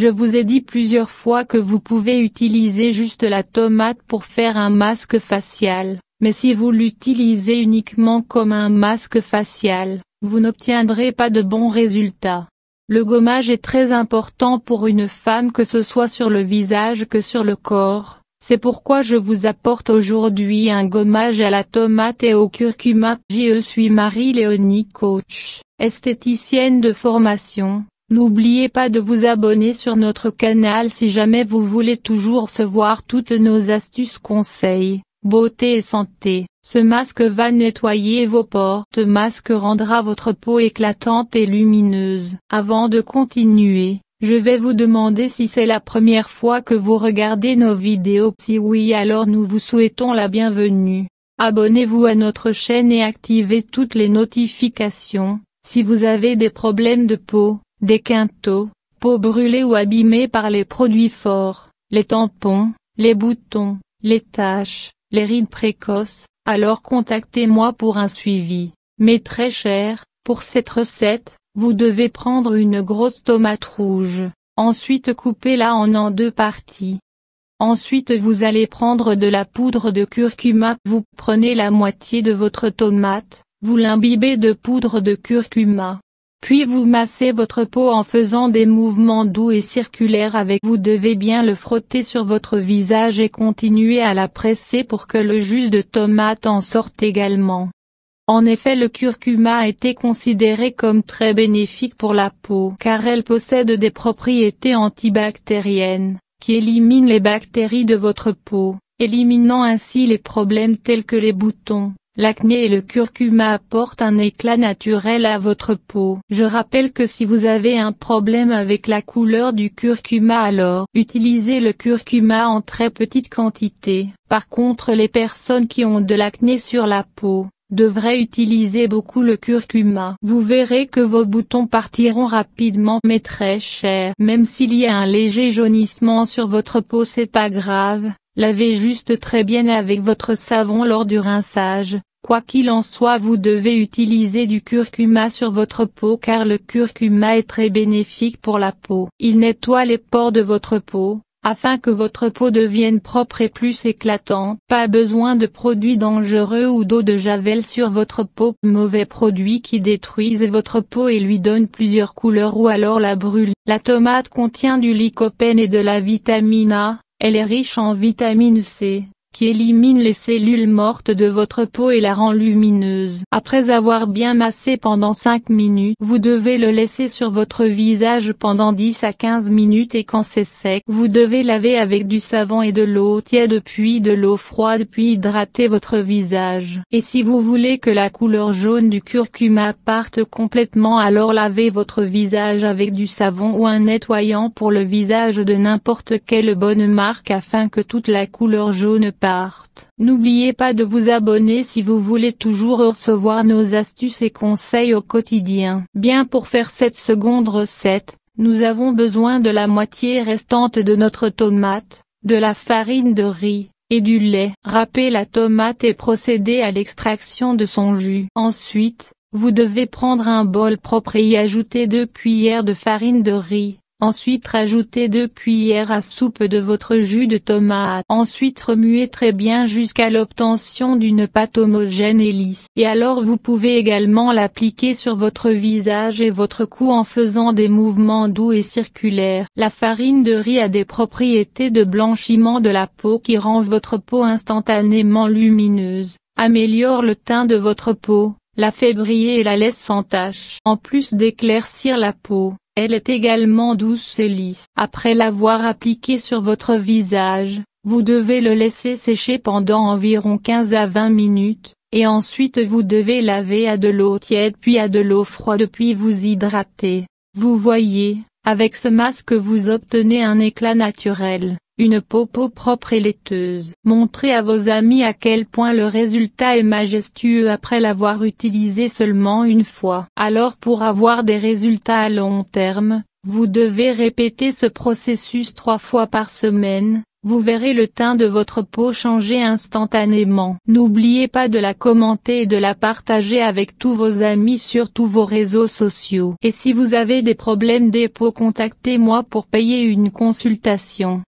Je vous ai dit plusieurs fois que vous pouvez utiliser juste la tomate pour faire un masque facial, mais si vous l'utilisez uniquement comme un masque facial, vous n'obtiendrez pas de bons résultats. Le gommage est très important pour une femme que ce soit sur le visage que sur le corps, c'est pourquoi je vous apporte aujourd'hui un gommage à la tomate et au curcuma. Je suis Marie-Léonie Coach, esthéticienne de formation, N'oubliez pas de vous abonner sur notre canal si jamais vous voulez toujours recevoir toutes nos astuces conseils, beauté et santé. Ce masque va nettoyer vos portes. Ce masque rendra votre peau éclatante et lumineuse. Avant de continuer, je vais vous demander si c'est la première fois que vous regardez nos vidéos. Si oui alors nous vous souhaitons la bienvenue. Abonnez-vous à notre chaîne et activez toutes les notifications, si vous avez des problèmes de peau des quintaux, peau brûlée ou abîmée par les produits forts, les tampons, les boutons, les taches, les rides précoces, alors contactez-moi pour un suivi. Mais très cher, pour cette recette, vous devez prendre une grosse tomate rouge, ensuite coupez-la en en deux parties. Ensuite vous allez prendre de la poudre de curcuma, vous prenez la moitié de votre tomate, vous l'imbibez de poudre de curcuma. Puis vous massez votre peau en faisant des mouvements doux et circulaires avec vous devez bien le frotter sur votre visage et continuer à la presser pour que le jus de tomate en sorte également. En effet le curcuma a été considéré comme très bénéfique pour la peau car elle possède des propriétés antibactériennes, qui éliminent les bactéries de votre peau, éliminant ainsi les problèmes tels que les boutons, L'acné et le curcuma apportent un éclat naturel à votre peau. Je rappelle que si vous avez un problème avec la couleur du curcuma alors, utilisez le curcuma en très petite quantité. Par contre les personnes qui ont de l'acné sur la peau, devraient utiliser beaucoup le curcuma. Vous verrez que vos boutons partiront rapidement mais très cher. Même s'il y a un léger jaunissement sur votre peau c'est pas grave. Lavez juste très bien avec votre savon lors du rinçage. Quoi qu'il en soit vous devez utiliser du curcuma sur votre peau car le curcuma est très bénéfique pour la peau. Il nettoie les pores de votre peau, afin que votre peau devienne propre et plus éclatante. Pas besoin de produits dangereux ou d'eau de javel sur votre peau. Mauvais produits qui détruisent votre peau et lui donnent plusieurs couleurs ou alors la brûle. La tomate contient du lycopène et de la vitamine A. Elle est riche en vitamine C qui élimine les cellules mortes de votre peau et la rend lumineuse. Après avoir bien massé pendant 5 minutes, vous devez le laisser sur votre visage pendant 10 à 15 minutes et quand c'est sec, vous devez laver avec du savon et de l'eau tiède puis de l'eau froide puis hydrater votre visage. Et si vous voulez que la couleur jaune du curcuma parte complètement alors lavez votre visage avec du savon ou un nettoyant pour le visage de n'importe quelle bonne marque afin que toute la couleur jaune N'oubliez pas de vous abonner si vous voulez toujours recevoir nos astuces et conseils au quotidien. Bien pour faire cette seconde recette, nous avons besoin de la moitié restante de notre tomate, de la farine de riz, et du lait. Râpez la tomate et procédez à l'extraction de son jus. Ensuite, vous devez prendre un bol propre et y ajouter deux cuillères de farine de riz, Ensuite rajoutez deux cuillères à soupe de votre jus de tomate. Ensuite remuez très bien jusqu'à l'obtention d'une pâte homogène et lisse. Et alors vous pouvez également l'appliquer sur votre visage et votre cou en faisant des mouvements doux et circulaires. La farine de riz a des propriétés de blanchiment de la peau qui rend votre peau instantanément lumineuse, améliore le teint de votre peau, la fait briller et la laisse sans tache. En plus d'éclaircir la peau. Elle est également douce et lisse. Après l'avoir appliqué sur votre visage, vous devez le laisser sécher pendant environ 15 à 20 minutes, et ensuite vous devez laver à de l'eau tiède puis à de l'eau froide puis vous hydrater. Vous voyez, avec ce masque vous obtenez un éclat naturel une peau propre et laiteuse. Montrez à vos amis à quel point le résultat est majestueux après l'avoir utilisé seulement une fois. Alors pour avoir des résultats à long terme, vous devez répéter ce processus trois fois par semaine, vous verrez le teint de votre peau changer instantanément. N'oubliez pas de la commenter et de la partager avec tous vos amis sur tous vos réseaux sociaux. Et si vous avez des problèmes des peaux contactez-moi pour payer une consultation.